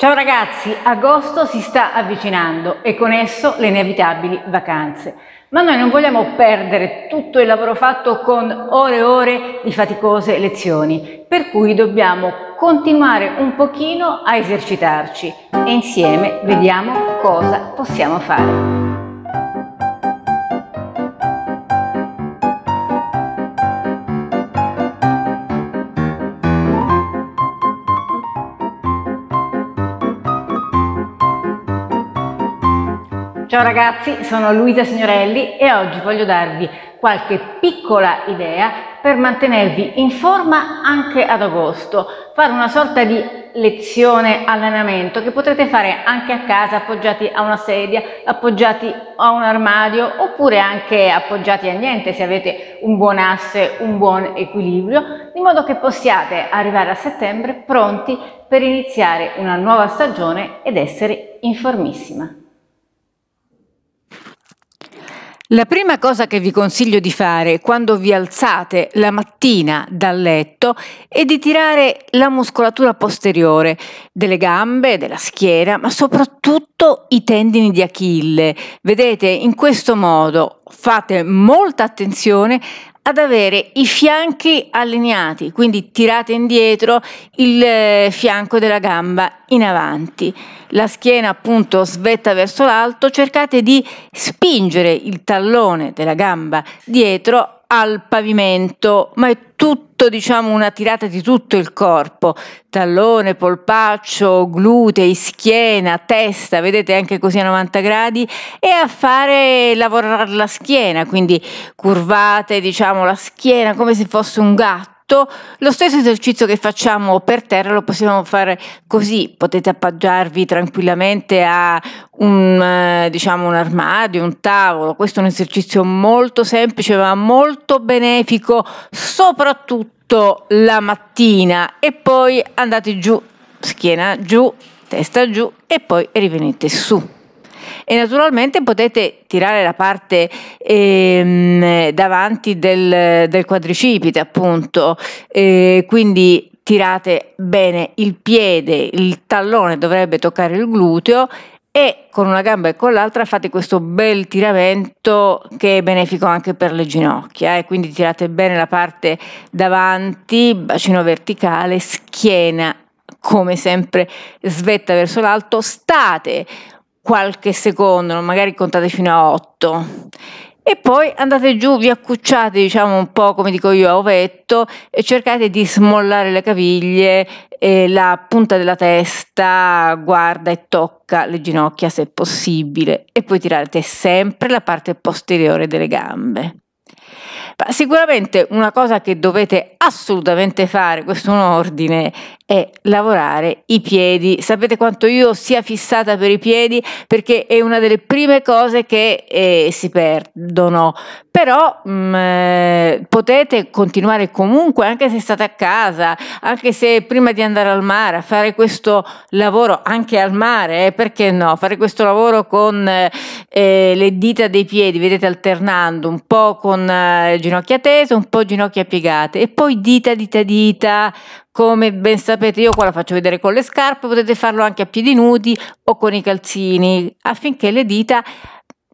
Ciao ragazzi, agosto si sta avvicinando e con esso le inevitabili vacanze. Ma noi non vogliamo perdere tutto il lavoro fatto con ore e ore di faticose lezioni, per cui dobbiamo continuare un pochino a esercitarci e insieme vediamo cosa possiamo fare. Ciao ragazzi, sono Luisa Signorelli e oggi voglio darvi qualche piccola idea per mantenervi in forma anche ad agosto, fare una sorta di lezione allenamento che potrete fare anche a casa appoggiati a una sedia, appoggiati a un armadio oppure anche appoggiati a niente se avete un buon asse, un buon equilibrio, di modo che possiate arrivare a settembre pronti per iniziare una nuova stagione ed essere informissima. La prima cosa che vi consiglio di fare quando vi alzate la mattina dal letto è di tirare la muscolatura posteriore delle gambe, della schiena, ma soprattutto i tendini di Achille. Vedete, in questo modo fate molta attenzione ad avere i fianchi allineati, quindi tirate indietro il eh, fianco della gamba in avanti. La schiena appunto svetta verso l'alto, cercate di spingere il tallone della gamba dietro al pavimento, ma è tutto diciamo una tirata di tutto il corpo, tallone, polpaccio, glutei, schiena, testa, vedete anche così a 90 gradi e a fare lavorare la schiena, quindi curvate diciamo la schiena come se fosse un gatto sotto, lo stesso esercizio che facciamo per terra lo possiamo fare così, potete appoggiarvi tranquillamente a un, eh, diciamo, un armadio, un tavolo, questo è un esercizio molto semplice ma molto benefico, soprattutto la mattina e poi andate giù, schiena giù, testa giù e poi rivenite su e naturalmente potete tirare la parte ehm, davanti del, del, quadricipite appunto, eh, quindi tirate bene il piede, il tallone dovrebbe toccare il gluteo e con una gamba e con l'altra fate questo bel tiramento che è benefico anche per le ginocchia e eh. quindi tirate bene la parte davanti, bacino verticale, schiena come sempre svetta verso l'alto, state qualche secondo, magari contate fino a 8 e poi andate giù, vi accucciate diciamo un po' come dico io a ovetto e cercate di smollare le caviglie e la punta della testa guarda e tocca le ginocchia se possibile e poi tirate sempre la parte posteriore delle gambe. Ma sicuramente una cosa che dovete assolutamente fare, questo è un ordine, è lavorare i piedi. Sapete quanto io sia fissata per i piedi perché è una delle prime cose che eh, si perdono. Però mh, mm, eh, potete continuare comunque, anche se state a casa, anche se prima di andare al mare, a fare questo lavoro anche al mare, eh, perché no? Fare questo lavoro con eh, le dita dei piedi, vedete alternando un po' con eh, ginocchia tese, un po' ginocchia piegate e poi dita, dita, dita come ben sapete io qua la faccio vedere con le scarpe, potete farlo anche a piedi nudi o con i calzini affinché le dita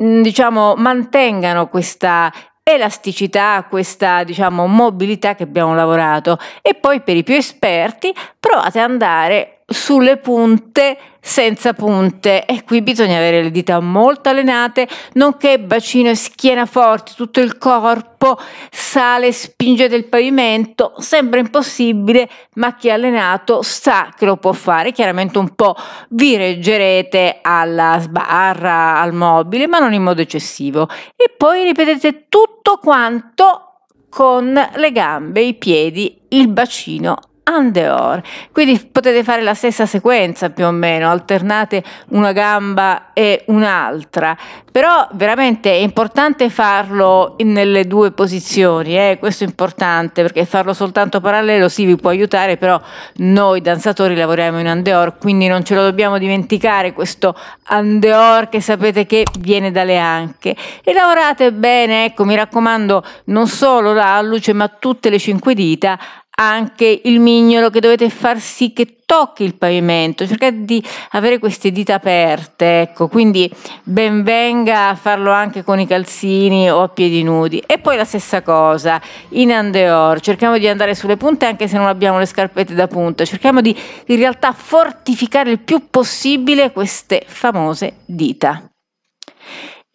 mm, diciamo mantengano questa elasticità, questa diciamo mobilità che abbiamo lavorato e poi per i più esperti provate ad andare sulle punte senza punte e qui bisogna avere le dita molto allenate, nonché bacino e schiena forti, tutto il corpo sale spinge del pavimento, sembra impossibile, ma chi è allenato sa che lo può fare. Chiaramente un po' vi reggerete alla sbarra, al mobile, ma non in modo eccessivo. E poi ripetete tutto quanto con le gambe, i piedi, il bacino Andeor. Quindi potete fare la stessa sequenza più o meno, alternate una gamba e un'altra, però veramente è importante farlo nelle due posizioni, eh? questo è importante perché farlo soltanto parallelo sì vi può aiutare, però noi danzatori lavoriamo in Andeor, quindi non ce lo dobbiamo dimenticare questo Andeor che sapete che viene dalle anche. E lavorate bene, ecco mi raccomando, non solo l'alluce ma tutte le cinque dita anche il mignolo che dovete far sì che tocchi il pavimento, cercate di avere queste dita aperte, ecco, quindi ben venga a farlo anche con i calzini o a piedi nudi. E poi la stessa cosa, in andeor, cerchiamo di andare sulle punte anche se non abbiamo le scarpette da punta, cerchiamo di in realtà fortificare il più possibile queste famose dita.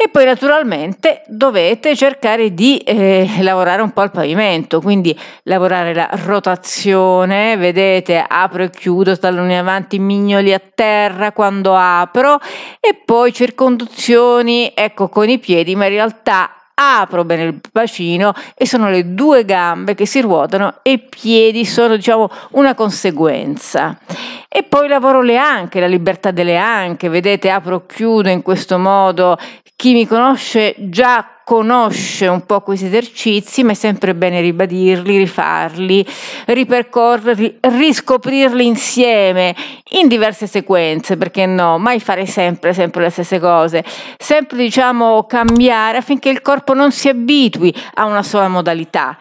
E poi naturalmente dovete cercare di eh, lavorare un po' al pavimento, quindi lavorare la rotazione, vedete apro e chiudo, stallone avanti, mignoli a terra quando apro e poi circonduzioni, ecco con i piedi, ma in realtà apro bene il bacino e sono le due gambe che si ruotano e i piedi sono diciamo una conseguenza. E poi lavoro le anche, la libertà delle anche, vedete apro chiudo in questo modo, chi mi conosce già conosce un po' questi esercizi, ma è sempre bene ribadirli, rifarli, ripercorrerli, riscoprirli insieme in diverse sequenze, perché no, mai fare sempre, sempre le stesse cose, sempre diciamo cambiare affinché il corpo non si abitui a una sola modalità.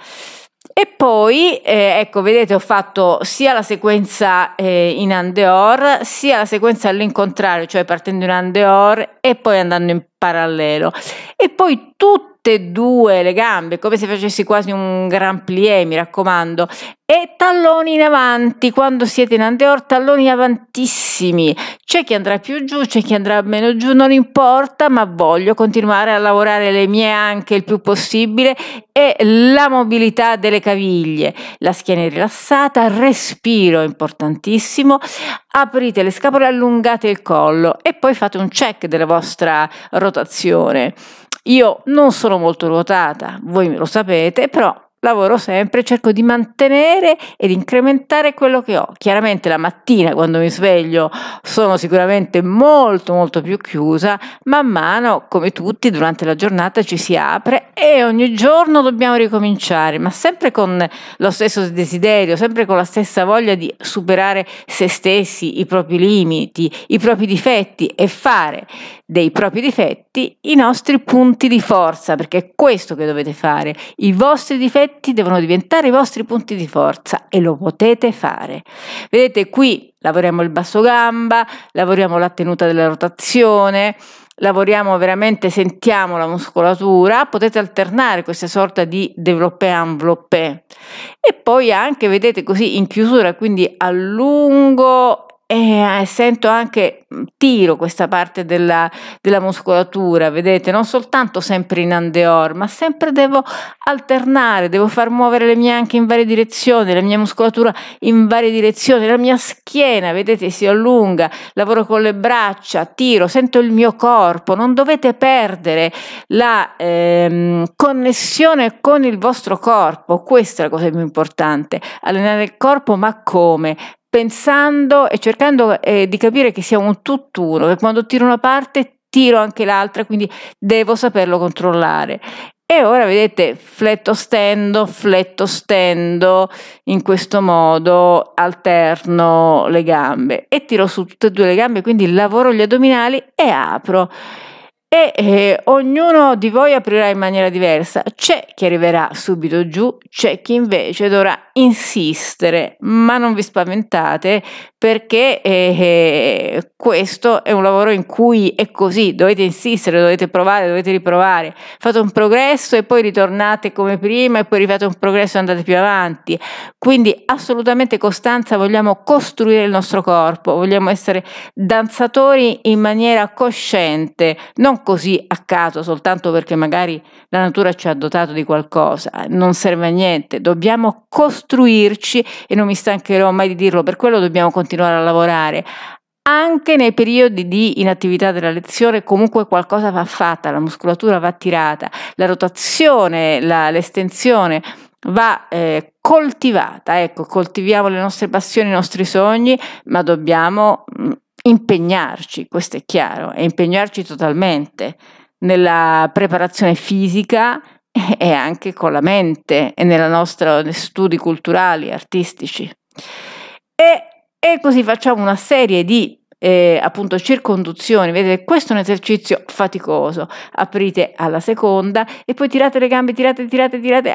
E poi, eh, ecco, vedete, ho fatto sia la sequenza eh, in andeor, sia la sequenza all'incontrario, cioè partendo in andeor e poi andando in parallelo. E poi tutte e due le gambe, come se facessi quasi un gran plié, eh, mi raccomando, e talloni in avanti, quando siete in andeor, talloni avantissimi, c'è chi andrà più giù, c'è chi andrà meno giù, non importa, ma voglio continuare a lavorare le mie anche il più possibile e la mobilità delle caviglie, la schiena è rilassata, respiro importantissimo, aprite le scapole, allungate il collo e poi fate un check della vostra rotazione. Io non sono molto ruotata, voi lo sapete, però lavoro sempre, cerco di mantenere ed incrementare quello che ho. Chiaramente la mattina quando mi sveglio sono sicuramente molto molto più chiusa, man mano come tutti durante la giornata ci si apre e ogni giorno dobbiamo ricominciare, ma sempre con lo stesso desiderio, sempre con la stessa voglia di superare se stessi, i propri limiti, i propri difetti e fare dei propri difetti i nostri punti di forza, perché è questo che dovete fare, i vostri difetti difetti devono diventare i vostri punti di forza e lo potete fare. Vedete qui lavoriamo il basso gamba, lavoriamo la tenuta della rotazione, lavoriamo veramente, sentiamo la muscolatura, potete alternare questa sorta di développé enveloppé. E poi anche, vedete così in chiusura, quindi allungo e eh, sento anche tiro questa parte della, della, muscolatura, vedete, non soltanto sempre in andeor, ma sempre devo alternare, devo far muovere le mie anche in varie direzioni, la mia muscolatura in varie direzioni, la mia schiena, vedete, si allunga, lavoro con le braccia, tiro, sento il mio corpo, non dovete perdere la ehm, connessione con il vostro corpo, questa è la cosa più importante, allenare il corpo, ma come? pensando e cercando eh, di capire che siamo un tutt'uno, che quando tiro una parte tiro anche l'altra, quindi devo saperlo controllare. E ora vedete, fletto stendo, fletto stendo, in questo modo alterno le gambe e tiro su tutte e due le gambe, quindi lavoro gli addominali e apro e eh, ognuno di voi aprirà in maniera diversa. C'è chi arriverà subito giù, c'è chi invece dovrà insistere, ma non vi spaventate perché eh, eh, questo è un lavoro in cui è così, dovete insistere, dovete provare, dovete riprovare, fate un progresso e poi ritornate come prima e poi rifate un progresso e andate più avanti. Quindi assolutamente costanza, vogliamo costruire il nostro corpo, vogliamo essere danzatori in maniera cosciente, non così a caso, soltanto perché magari la natura ci ha dotato di qualcosa, non serve a niente, dobbiamo costruirci e non mi stancherò mai di dirlo, per quello dobbiamo continuare a lavorare, anche nei periodi di inattività della lezione comunque qualcosa va fatta, la muscolatura va tirata, la rotazione, la, l'estensione va eh, coltivata, ecco, coltiviamo le nostre passioni, i nostri sogni, ma dobbiamo mm, impegnarci, questo è chiaro, e impegnarci totalmente nella preparazione fisica e anche con la mente e nella nostra, nei studi culturali, artistici. E, e così facciamo una serie di eh, appunto circonduzioni, vedete questo è un esercizio faticoso, aprite alla seconda e poi tirate le gambe, tirate, tirate, tirate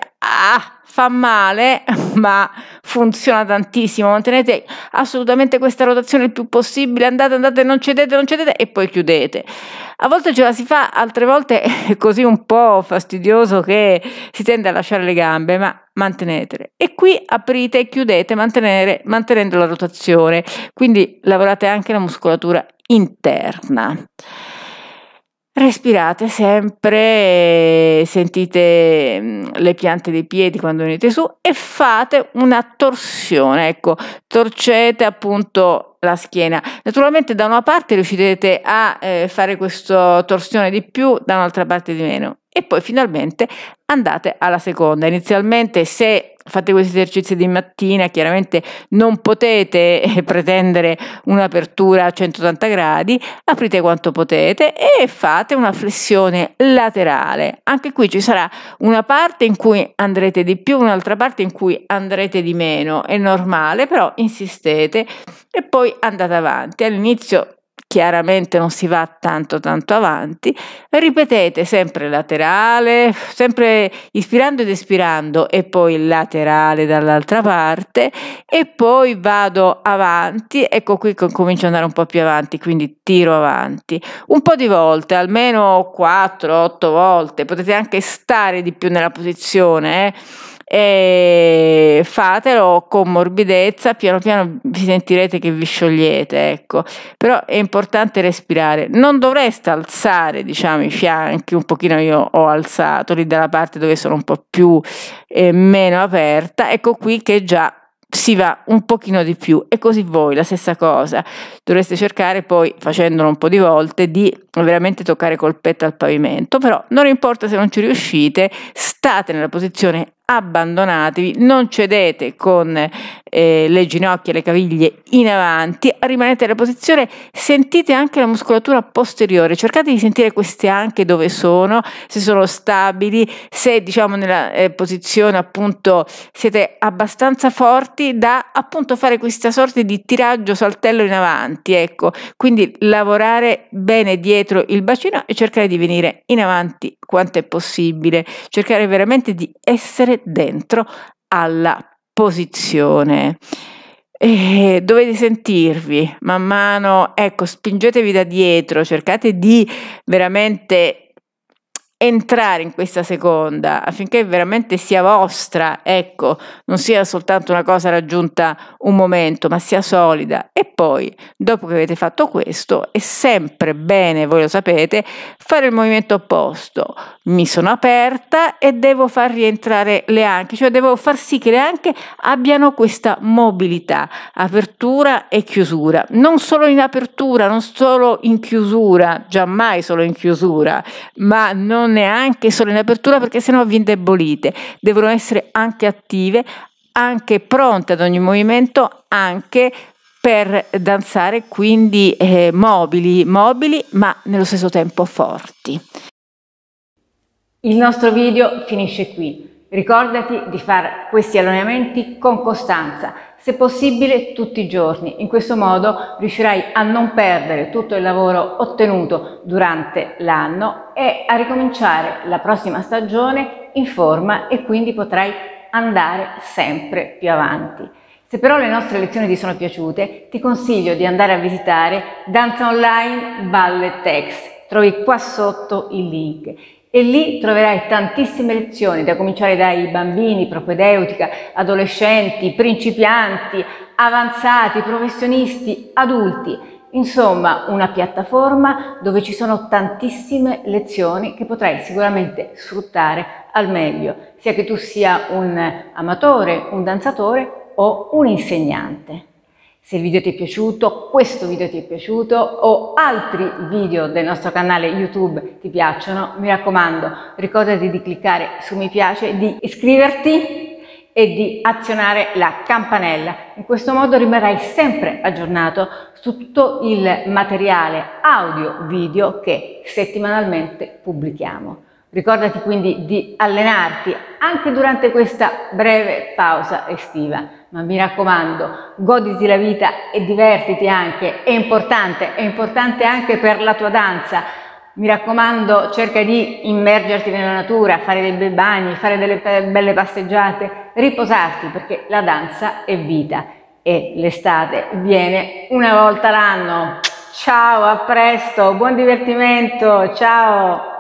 fa male, ma funziona tantissimo. Mantenete assolutamente questa rotazione il più possibile. Andate, andate, non cedete, non cedete e poi chiudete. A volte ce la si fa, altre volte è così un po' fastidioso che si tende a lasciare le gambe, ma mantenetele. E qui aprite e chiudete mantenendo la rotazione. Quindi lavorate anche la muscolatura interna. Respirate sempre, sentite mm, le piante dei piedi quando venite su e fate una torsione, ecco, torcete appunto la schiena. Naturalmente da una parte riuscirete a eh, fare questa torsione di più, da un'altra parte di meno. E poi finalmente andate alla seconda. Inizialmente se fate questi esercizi di mattina, chiaramente non potete eh, pretendere un'apertura a 180 gradi, aprite quanto potete e fate una flessione laterale. Anche qui ci sarà una parte in cui andrete di più, un'altra parte in cui andrete di meno, è normale, però insistete e poi andate avanti. All'inizio chiaramente non si va tanto tanto avanti, ripetete sempre laterale, sempre ispirando ed espirando e poi laterale dall'altra parte e poi vado avanti, ecco qui comincio ad andare un po' più avanti, quindi tiro avanti un po' di volte, almeno 4-8 volte, potete anche stare di più nella posizione. Eh? e fatelo con morbidezza, piano piano vi sentirete che vi sciogliete, ecco. Però è importante respirare. Non dovreste alzare, diciamo, i fianchi, un pochino io ho alzato lì dalla parte dove sono un po' più eh, meno aperta, ecco qui che già si va un pochino di più e così voi la stessa cosa dovreste cercare poi facendolo un po' di volte di veramente toccare col petto al pavimento però non importa se non ci riuscite state nella posizione abbandonatevi, non cedete con eh, le ginocchia, le caviglie in avanti, rimanete nella posizione, sentite anche la muscolatura posteriore, cercate di sentire queste anche dove sono, se sono stabili, se diciamo nella eh, posizione appunto siete abbastanza forti da appunto fare questa sorta di tiraggio saltello in avanti, ecco, quindi lavorare bene dietro il bacino e cercare di venire in avanti quanto è possibile, cercare veramente di essere dentro alla posizione. E dovete sentirvi man mano, ecco, spingetevi da dietro, cercate di veramente entrare in questa seconda affinché veramente sia vostra, ecco, non sia soltanto una cosa raggiunta un momento, ma sia solida. E poi, dopo che avete fatto questo, è sempre bene, voi lo sapete, fare il movimento opposto. Mi sono aperta e devo far rientrare le anche, cioè devo far sì che le anche abbiano questa mobilità, apertura e chiusura. Non solo in apertura, non solo in chiusura, giammai solo in chiusura, ma non neanche solo in apertura perché sennò vi indebolite, devono essere anche attive, anche pronte ad ogni movimento, anche per danzare, quindi eh, mobili, mobili ma nello stesso tempo forti. Il nostro video finisce qui. Ricordati di fare questi allenamenti con costanza se possibile tutti i giorni. In questo modo riuscirai a non perdere tutto il lavoro ottenuto durante l'anno e a ricominciare la prossima stagione in forma e quindi potrai andare sempre più avanti. Se però le nostre lezioni ti sono piaciute, ti consiglio di andare a visitare Danza Online Ballet Text. Trovi qua sotto il link e lì troverai tantissime lezioni da cominciare dai bambini, propedeutica, adolescenti, principianti, avanzati, professionisti, adulti. Insomma, una piattaforma dove ci sono tantissime lezioni che potrai sicuramente sfruttare al meglio, sia che tu sia un amatore, un danzatore o un insegnante. Se il video ti è piaciuto, questo video ti è piaciuto o altri video del nostro canale YouTube ti piacciono, mi raccomando, ricordati di cliccare su mi piace, di iscriverti e di azionare la campanella. In questo modo rimarrai sempre aggiornato su tutto il materiale audio-video che settimanalmente pubblichiamo. Ricordati quindi di allenarti anche durante questa breve pausa estiva. Ma mi raccomando, goditi la vita e divertiti anche, è importante, è importante anche per la tua danza. Mi raccomando, cerca di immergerti nella natura, fare dei bei bagni, fare delle belle passeggiate, riposarti perché la danza è vita e l'estate viene una volta l'anno. Ciao, a presto, buon divertimento, ciao!